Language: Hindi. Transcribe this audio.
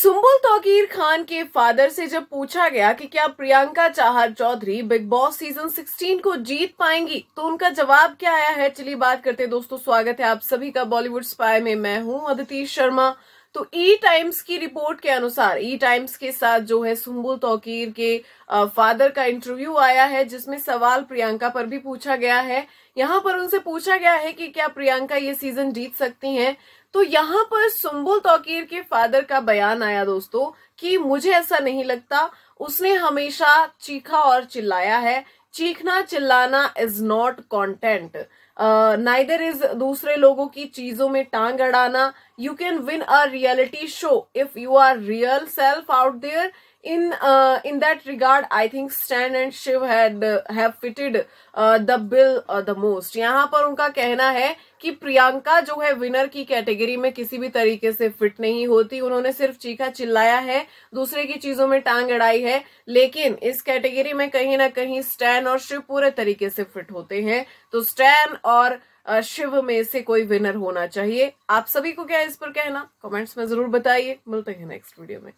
सुम्बुल तौकीर खान के फादर से जब पूछा गया कि क्या Priyanka Chahar Choudhary Bigg Boss season 16 को जीत पाएंगी तो उनका जवाब क्या आया है चलिए बात करते हैं दोस्तों स्वागत है आप सभी का बॉलीवुड स्पाई में मैं हूं अदिति शर्मा तो ई e टाइम्स की रिपोर्ट के अनुसार ई e टाइम्स के साथ जो है सुम्बुल तोकीर के फादर का इंटरव्यू आया है जिसमें सवाल प्रियंका पर भी पूछा गया है यहाँ पर उनसे पूछा गया है कि क्या प्रियंका ये सीजन जीत सकती हैं तो यहाँ पर सुम्बुल तोकीर के फादर का बयान आया दोस्तों कि मुझे ऐसा नहीं लगता उसने हमेशा चीखा और चिल्लाया है चीखना चिल्लाना is not content neither is दूसरे लोगों की चीजों में टांग अड़ाना you can win a reality show if you are real self out there in in that regard I think Stan and Shiv had have fitted the bill the most यहां पर उनका कहना है कि प्रियंका जो है विनर की कैटेगरी में किसी भी तरीके से फिट नहीं होती उन्होंने सिर्फ चीखा चिल्लाया है दूसरे की चीजों में टांग अड़ाई है लेकिन इस कैटेगरी में कहीं ना कहीं स्टैन और शिव पूरे तरीके से फिट होते हैं तो स्टैन और शिव में से कोई विनर होना चाहिए आप सभी को क्या है इस पर कहना कमेंट्स में जरूर बताइए मिलते हैं नेक्स्ट वीडियो में